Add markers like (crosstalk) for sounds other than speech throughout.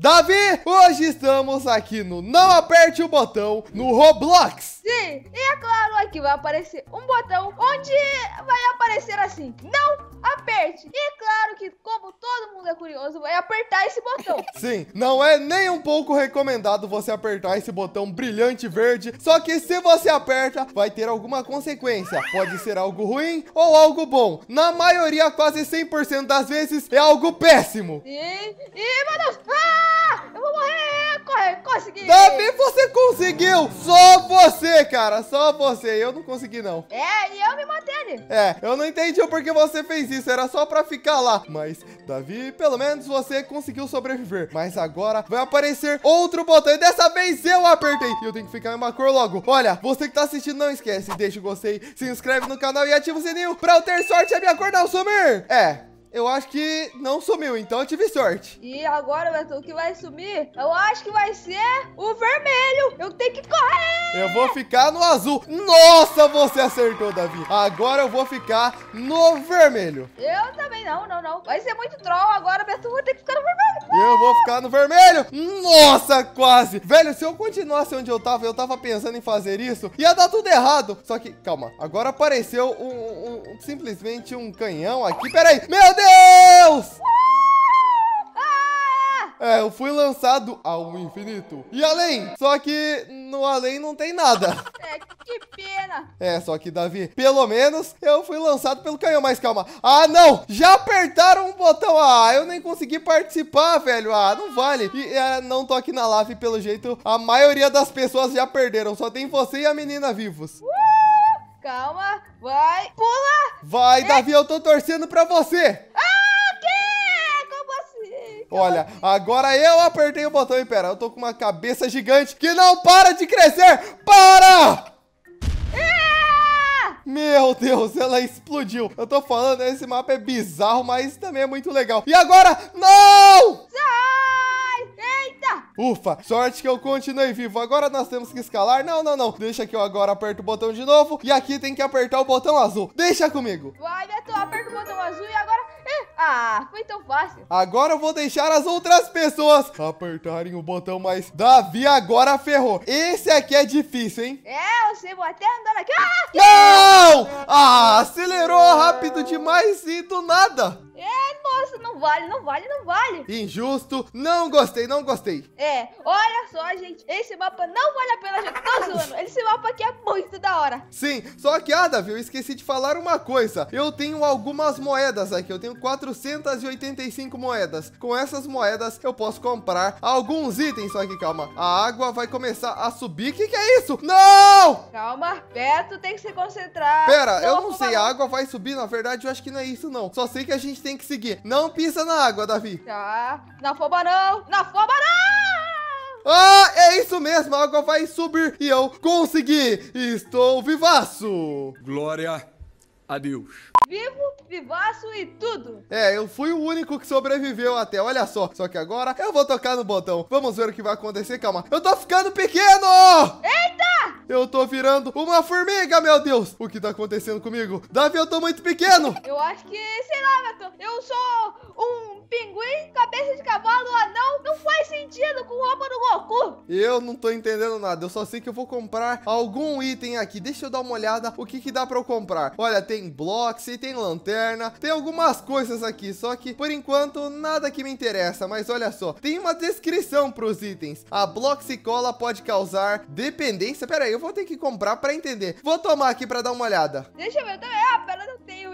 Davi, hoje estamos aqui no Não Aperte o Botão no Roblox. Sim, e é claro, aqui vai aparecer um botão onde vai aparecer assim, não aperte. E é claro que, como todo mundo é curioso, vai apertar esse botão. (laughs) Sim, não é nem um pouco recomendado você apertar esse botão brilhante verde, só que se você aperta, vai ter alguma consequência. Pode ser algo ruim ou algo bom. Na maioria, quase 100% das vezes, é algo péssimo. Sim, e, meu Deus, ah! Consegui! você conseguiu! Só você, cara! Só você! Eu não consegui, não. É, e eu me matei! É, eu não entendi o porquê você fez isso. Era só pra ficar lá. Mas, Davi, pelo menos você conseguiu sobreviver. Mas agora vai aparecer outro botão. E dessa vez eu apertei. E eu tenho que ficar em uma cor logo. Olha, você que tá assistindo, não esquece. Deixa o gostei, se inscreve no canal e ativa o sininho pra eu ter sorte e a minha cor não sumir. É, eu acho que não sumiu, então eu tive sorte. E agora, Beto, o que vai sumir? Eu acho que vai ser o vermelho. Eu tenho que correr. Eu vou ficar no azul. Nossa, você acertou, Davi. Agora eu vou ficar no vermelho. Eu também não, não, não. Vai ser muito troll agora, Beto. Vou ter que ficar no vermelho. Eu vou ficar no vermelho. Nossa, quase. Velho, se eu continuasse onde eu tava, eu tava pensando em fazer isso, ia dar tudo errado. Só que, calma. Agora apareceu um, um, um simplesmente um canhão aqui. Pera aí. Meu Deus. Deus! Ah! É, eu fui lançado ao infinito e além. Só que no além não tem nada. (laughs) É, que pena. É, só que, Davi, pelo menos eu fui lançado pelo canhão. Mas calma. Ah, não! Já apertaram um botão. Ah, eu nem consegui participar, velho. Ah, não vale. E é, não toque na live, pelo jeito, a maioria das pessoas já perderam. Só tem você e a menina vivos. Uh, calma, vai, pula! Vai, é. Davi, eu tô torcendo pra você! Olha, agora eu apertei o botão e pera, eu tô com uma cabeça gigante que não para de crescer! Para! Meu Deus, ela explodiu. Eu tô falando, esse mapa é bizarro, mas também é muito legal. E agora, não! Sai! Eita! Ufa, sorte que eu continuei vivo. Agora nós temos que escalar. Não, não, não. Deixa que eu agora aperto o botão de novo. E aqui tem que apertar o botão azul. Deixa comigo. Vai, Beto, né? aperta o botão azul e agora... Ih! Eh, ah, foi tão fácil. Agora eu vou deixar as outras pessoas apertarem o botão, mas Davi agora ferrou. Esse aqui é difícil, hein? É, eu sei, vou até andar aqui. Ah, não! Ah, acelerou rápido demais e do nada. É, nossa, não vale, não vale, não vale. Injusto, não gostei, não gostei. É, olha só, gente, esse mapa não vale a pena gente, tô zoando. Esse mapa aqui é muito da hora. Sim, só que, ah, Davi, eu esqueci de falar uma coisa. Eu tenho algumas moedas aqui, eu tenho quatro 485 moedas. Com essas moedas eu posso comprar alguns itens. Só que calma, a água vai começar a subir. O que, que é isso? Não! Calma, Beto, tem que se concentrar. Pera, não, eu não sei. A água vai subir. Na verdade, eu acho que não é isso, não. Só sei que a gente tem que seguir. Não pisa na água, Davi. Tá. Na foba não. Na foba não! Ah, é isso mesmo, a água vai subir e eu consegui! Estou vivaço! Glória Adeus. Vivo, vivaço e tudo. É, eu fui o único que sobreviveu até, olha só. Só que agora eu vou tocar no botão. Vamos ver o que vai acontecer, calma. Eu tô ficando pequeno! Eita! Eu tô virando uma formiga, meu Deus! O que tá acontecendo comigo? Davi, eu tô muito pequeno! Eu acho que, sei lá, Beto, eu sou um pinguim, cabeça de cavalo, anão. Não faz sentido com roupa do Goku. Eu não tô entendendo nada. Eu só sei que eu vou comprar algum item aqui. Deixa eu dar uma olhada o que que dá pra eu comprar. Olha, tem tem blocos, e tem lanterna, tem algumas coisas aqui, só que por enquanto nada que me interessa, mas olha só, tem uma descrição para os itens. A cola pode causar dependência, pera aí, eu vou ter que comprar para entender. Vou tomar aqui para dar uma olhada. Deixa eu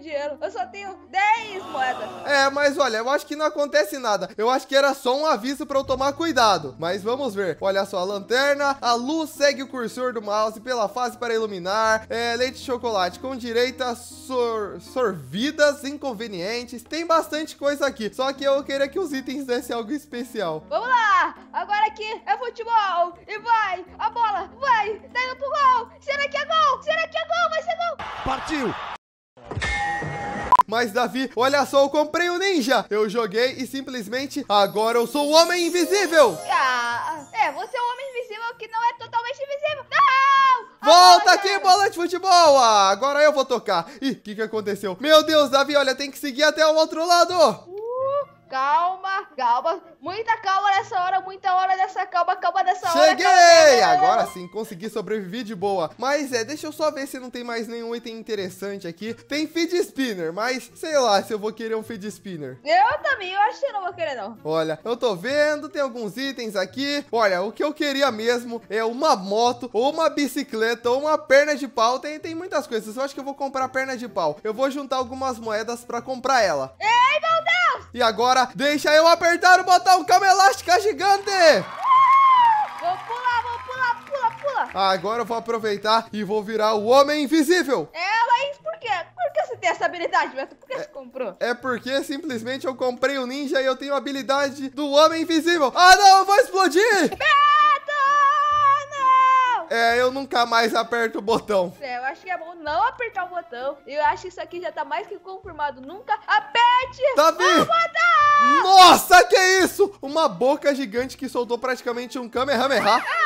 dinheiro. Eu só tenho 10 moedas. É, mas olha, eu acho que não acontece nada. Eu acho que era só um aviso para eu tomar cuidado. Mas vamos ver. Olha só, a lanterna, a luz segue o cursor do mouse pela fase para iluminar. É, leite de chocolate com direita sor sorvidas inconvenientes. Tem bastante coisa aqui. Só que eu queria que os itens dessem algo especial. Vamos lá! Agora aqui é futebol! E vai! A bola! Vai! Tá indo pro gol! Será que é gol? Será que é gol? Vai ser gol! Partiu! Mas, Davi, olha só, eu comprei o um ninja. Eu joguei e simplesmente agora eu sou o homem invisível. Ah, é, você é um homem invisível que não é totalmente invisível. Não! Volta aqui, bola de futebol! Ah, agora eu vou tocar. Ih, o que, que aconteceu? Meu Deus, Davi, olha, tem que seguir até o outro lado. Uh, calma, calma. Muita calma nessa hora, muita hora dessa calma, calma hora. Cheguei. hora. É, agora sim, consegui sobreviver de boa. Mas é, deixa eu só ver se não tem mais nenhum item interessante aqui. Tem feed spinner, mas sei lá se eu vou querer um feed spinner. Eu também, eu acho que não vou querer não. Olha, eu tô vendo, tem alguns itens aqui. Olha, o que eu queria mesmo é uma moto, ou uma bicicleta, ou uma perna de pau. Tem, tem muitas coisas, eu acho que eu vou comprar perna de pau. Eu vou juntar algumas moedas pra comprar ela. Ei, meu Deus! E agora, deixa eu apertar o botão cama elástica gigante! Agora eu vou aproveitar e vou virar o Homem Invisível. É, mas por quê? Por que você tem essa habilidade, Beto? Por que é, você comprou? É porque simplesmente eu comprei o um ninja e eu tenho a habilidade do Homem Invisível. Ah, não, eu vou explodir! Beto, não! É, eu nunca mais aperto o botão. É, eu acho que é bom não apertar o botão. Eu acho que isso aqui já tá mais que confirmado. Nunca aperte tá o botão! Nossa, que isso! Uma boca gigante que soltou praticamente um Kamehameha. Ah!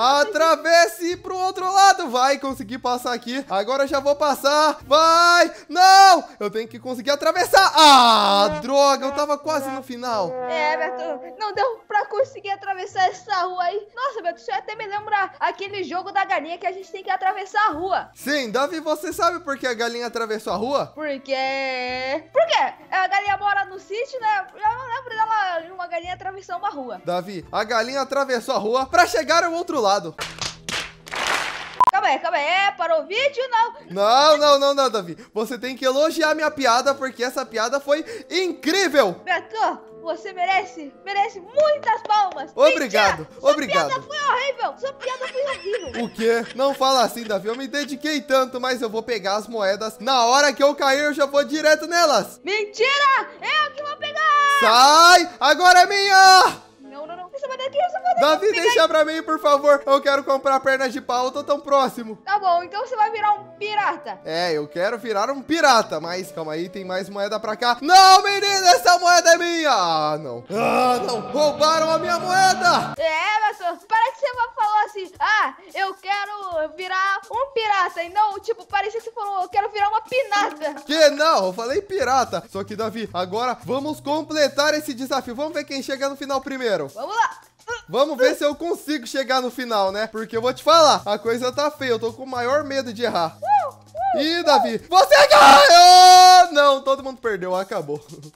Atravesse pro outro lado. Vai conseguir passar aqui. Agora eu já vou passar. Vai! Não! Eu tenho que conseguir atravessar. Ah, droga, eu tava quase no final. É, Beto, não deu pra conseguir atravessar essa rua aí. Nossa, Beto, isso até me lembra aquele jogo da galinha que a gente tem que atravessar a rua. Sim, Davi, você sabe por que a galinha atravessou a rua? Porque... Por quê? A galinha mora no sítio, né? Eu não lembro dela, uma galinha atravessar uma rua. Davi, a galinha atravessou a rua pra chegar ao outro lado lado. Calma aí, calma aí. É para o vídeo, não. Não, não, não, não, Davi. Você tem que elogiar minha piada, porque essa piada foi incrível. Beto, você merece, merece muitas palmas. Obrigado, Mentira, obrigado. Sua piada foi horrível, sua piada foi horrível. O quê? Não fala assim, Davi. Eu me dediquei tanto, mas eu vou pegar as moedas. Na hora que eu cair, eu já vou direto nelas. Mentira, é eu que vou pegar. Sai, agora é minha daqui, eu só vou Davi, deixa aí. pra mim, por favor. Eu quero comprar pernas de pau, eu tô tão próximo. Tá bom, então você vai virar um pirata. É, eu quero virar um pirata, mas calma aí, tem mais moeda pra cá. Não, menina, essa moeda é minha. Ah, não. Ah, não, roubaram a minha moeda. É, mas parece que você falou assim, ah, eu quero virar um pirata. E não, tipo, parece que você falou, eu quero virar uma pinata. Que não, eu falei pirata. Só que, Davi, agora vamos completar esse desafio. Vamos ver quem chega no final primeiro. Vamos lá. Vamos ver se eu consigo chegar no final, né? Porque eu vou te falar, a coisa tá feia. Eu tô com o maior medo de errar. Ih, Davi, você ganhou! Não, todo mundo perdeu, acabou. Que? (laughs)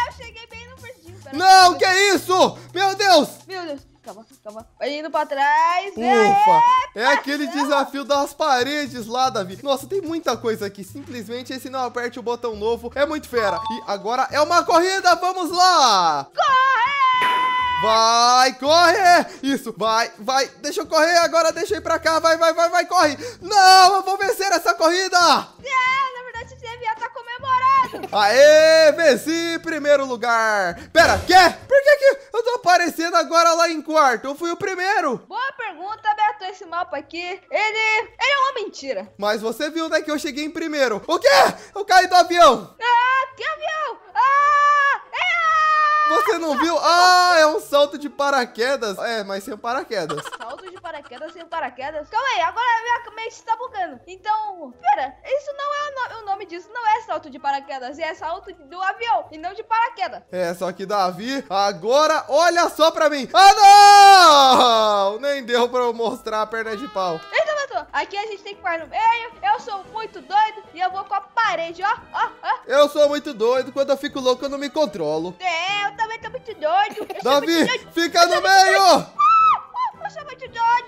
É, eu cheguei bem no pertinho. Não, que isso? Meu Deus! Meu Deus, calma, calma. Vai indo pra trás. Né? Ufa! É, é aquele desafio das paredes lá, Davi. Nossa, tem muita coisa aqui. Simplesmente esse não aperte o botão novo. É muito fera. E agora é uma corrida, vamos lá! Corre! Vai, corre! Isso, vai, vai. Deixa eu correr agora, deixa eu ir pra cá. Vai, vai, vai, vai, corre. Não, eu vou vencer essa corrida. É, na verdade, você devia estar comemorando. Aê, venci primeiro lugar. Pera, quê? Por que que eu tô aparecendo agora lá em quarto? Eu fui o primeiro. Boa pergunta, Beto. Esse mapa aqui, ele, ele é uma mentira. Mas você viu, né, que eu cheguei em primeiro. O quê? Eu caí do avião. Ah, que avião? Ah, é... Você não viu? Ah, é um salto de paraquedas. É, mas sem paraquedas. (laughs) Salto de paraquedas sem paraquedas? Calma aí, agora minha mente está bugando. Então, pera, isso não é o, no o nome disso, não é salto de paraquedas, é salto do avião e não de paraquedas. É, só que Davi, agora olha só pra mim. Ah, não! Nem deu pra eu mostrar a perna de pau. Eita, Aqui a gente tem que parar no meio. Eu sou muito doido e eu vou com a parede, ó, ó, ó. Eu sou muito doido. Quando eu fico louco, eu não me controlo. É, eu também tô muito doido. Davi, muito doido. fica no meio!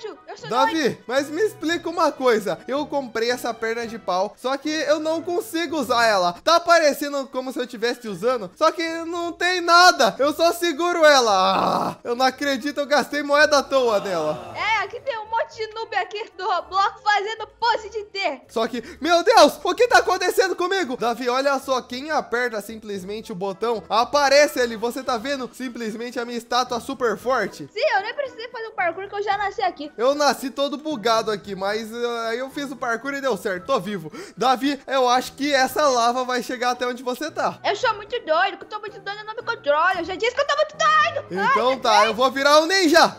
útil. Eu sou Davi, mas me explica uma coisa. Eu comprei essa perna de pau, só que eu não consigo usar ela. Tá parecendo como se eu estivesse usando, só que não tem nada. Eu só seguro ela. Ah, eu não acredito, eu gastei moeda à toa nela. É, aqui tem um monte de noob aqui do Roblox fazendo pose de T. Só que, meu Deus, o que tá acontecendo comigo? Davi, olha só, quem aperta simplesmente o botão, aparece ali. Você tá vendo simplesmente a minha estátua super forte? Sim, eu nem precisei fazer um parkour que eu já nasci aqui. Eu nasci todo bugado aqui, mas eh, aí uh, eu fiz o parkour e deu certo, tô vivo. Davi, eu acho que essa lava vai chegar até onde você tá. Eu sou muito doido, que eu tô muito doido, eu não me controlo. Eu já disse que eu tô muito doido. Então Ai, tá, eu vou virar um ninja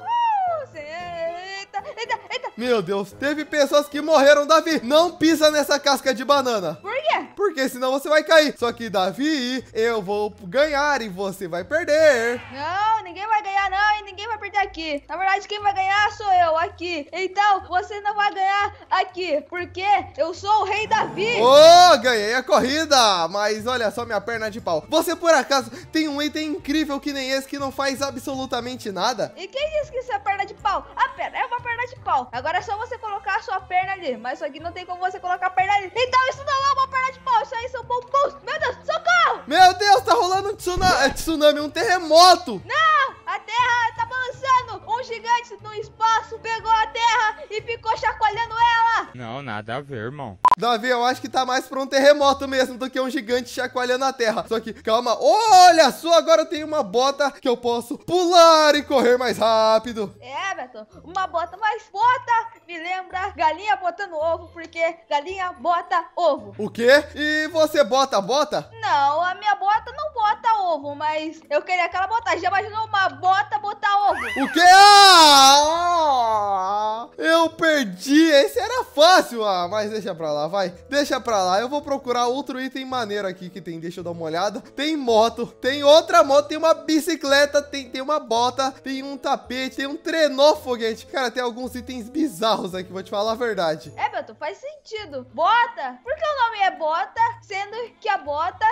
eita, eita. Meu Deus, teve pessoas que morreram, Davi. Não pisa nessa casca de banana. Por quê? Porque senão você vai cair. Só que, Davi, eu vou ganhar e você vai perder. Não, ninguém vai ganhar não e ninguém vai perder aqui. Na verdade, quem vai ganhar sou eu aqui. Então, você não vai ganhar aqui, porque eu sou o rei Davi. Oh, ganhei a corrida, mas olha só minha perna de pau. Você, por acaso, tem um item incrível que nem esse que não faz absolutamente nada? E quem disse que é isso é perna de pau? A perna é uma perna perna de pau. Agora é só você colocar a sua perna ali. Mas isso aqui não tem como você colocar a perna ali. Então isso não é uma perna de pau. Isso aí são bumbus. Meu Deus, socorro! Meu Deus, tá rolando um tsunami. É tsunami, um terremoto. Não! gigante no espaço, pegou a Terra e ficou chacoalhando ela. Não, nada a ver, irmão. Davi, eu acho que tá mais pra um terremoto mesmo do que um gigante chacoalhando a Terra. Só que, calma, olha só, agora eu tenho uma bota que eu posso pular e correr mais rápido. É, Beto, uma bota, mas bota me lembra galinha botando ovo, porque galinha bota ovo. O quê? E você bota bota? Não, a minha bota não eu queria aquela bota. Já imaginou uma bota botar ovo? O quê? Ah! Eu perdi. Esse era fácil. Ah, mas deixa pra lá, vai. Deixa pra lá. Eu vou procurar outro item maneiro aqui que tem. Deixa eu dar uma olhada. Tem moto, tem outra moto, tem uma bicicleta, tem, tem uma bota, tem um tapete, tem um trenó foguete. Cara, tem alguns itens bizarros aqui, vou te falar a verdade. É, Beto, faz sentido. Bota? Por que o nome é bota, sendo que a bota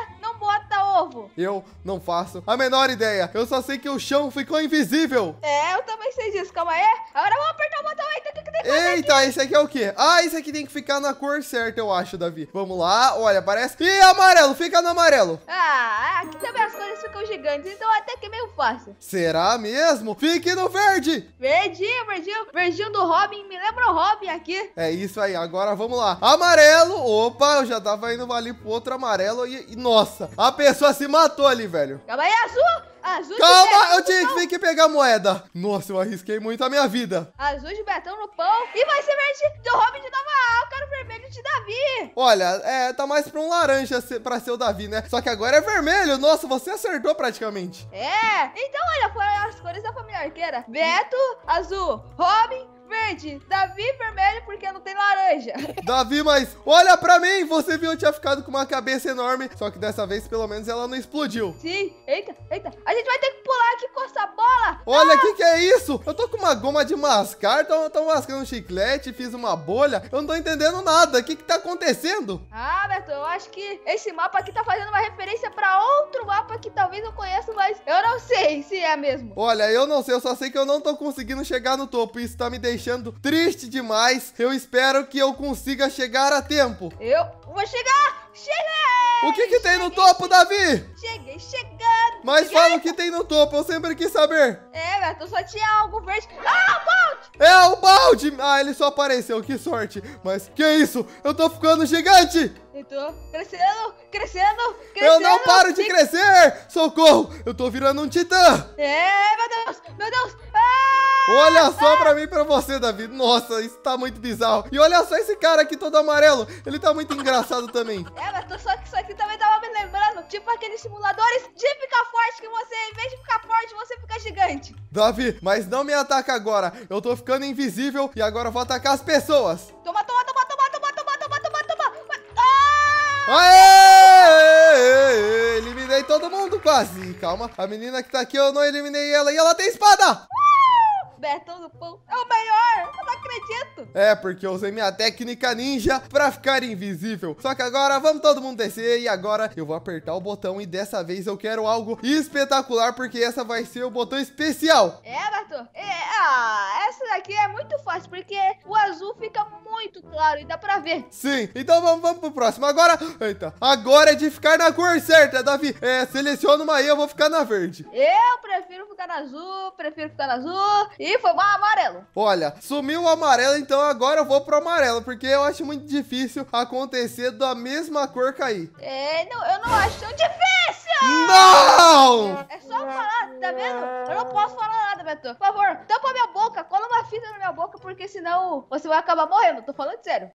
novo? Eu não faço a menor ideia. Eu só sei que o chão ficou invisível. É, eu também sei disso. Calma aí. Agora vamos apertar o botão aí. Eita, esse aqui é o quê? Ah, esse aqui tem que ficar na cor certa, eu acho, Davi. Vamos lá, olha, parece... Ih, amarelo, fica no amarelo. Ah, aqui também as cores ficam gigantes, então até que é meio fácil. Será mesmo? Fique no verde. Verdinho, verdinho, verdinho do Robin, me lembra o Robin aqui. É isso aí, agora vamos lá. Amarelo, opa, eu já tava indo ali pro outro amarelo e... e nossa, a pessoa se matou ali, velho. Calma aí, azul. Calma, eu tinha que, pegar a moeda. Nossa, eu arrisquei muito a minha vida. Azul de Betão no pão. E vai ser verde do Robin de Nova Al. Eu quero vermelho de Davi. Olha, é, tá mais pra um laranja pra ser o Davi, né? Só que agora é vermelho. Nossa, você acertou praticamente. É. Então, olha, foram as cores da família arqueira. Beto, azul, Robin, verde. Davi vermelho porque não tem laranja. (laughs) Davi, mas olha pra mim. Você viu eu tinha ficado com uma cabeça enorme. Só que dessa vez, pelo menos, ela não explodiu. Sim. Eita, eita. A gente vai ter que pular aqui com essa bola. Olha, o ah! que, que é isso? Eu tô com uma goma de mascar. Tô, tô mascando um chiclete. Fiz uma bolha. Eu não tô entendendo nada. O que que tá acontecendo? Ah, Beto, eu acho que esse mapa aqui tá fazendo uma referência pra outro mapa que talvez eu conheça, mas eu não sei se é mesmo. Olha, eu não sei. Eu só sei que eu não tô conseguindo chegar no topo. Isso tá me deixando deixando triste demais. Eu espero que eu consiga chegar a tempo. Eu vou chegar! Cheguei! O que que tem cheguei, no topo, cheguei, Davi? Cheguei chegando. Mas cheguei. fala o que tem no topo, eu sempre quis saber. É, Beto, só tinha algo verde. Ah, o balde! É, o balde! Ah, ele só apareceu, que sorte. Mas que isso? Eu tô ficando gigante! Eu tô crescendo, crescendo, crescendo. Eu não paro de crescer! Socorro! Eu tô virando um titã! É, meu Deus, meu Deus! Olha só pra mim e pra você, Davi. Nossa, isso tá muito bizarro. E olha só esse cara aqui todo amarelo. Ele tá muito engraçado também. É, mas tô só que isso aqui também tava me lembrando. Tipo aqueles simuladores de ficar forte que você, em vez de ficar forte, você fica gigante. Davi, mas não me ataca agora. Eu tô ficando invisível e agora eu vou atacar as pessoas. Toma, toma, toma, toma, toma, toma, toma, toma, toma. Ah! Aê! Eliminei todo mundo quase. Calma, a menina que tá aqui eu não eliminei ela e ela tem espada. Bertão do Pão é o melhor! Eu não acredito! É, porque eu usei minha técnica ninja pra ficar invisível. Só que agora vamos todo mundo descer e agora eu vou apertar o botão e dessa vez eu quero algo espetacular porque essa vai ser o botão especial. É, Beto. É, ah, essa daqui é muito fácil porque o azul fica muito claro e dá pra ver. Sim, então vamos, vamos pro próximo. Agora, eita, agora é de ficar na cor certa, Davi. É, seleciona uma aí, eu vou ficar na verde. Eu prefiro ficar na azul, prefiro ficar na azul e Ih, foi o amarelo. Olha, sumiu o amarelo, então agora eu vou pro amarelo, porque eu acho muito difícil acontecer da mesma cor cair. É, não, eu não acho tão difícil! Não! É só falar, tá vendo? Eu não posso falar nada, Beto. Por favor, tampa minha boca, cola uma fita na minha boca, porque senão você vai acabar morrendo. Tô falando sério.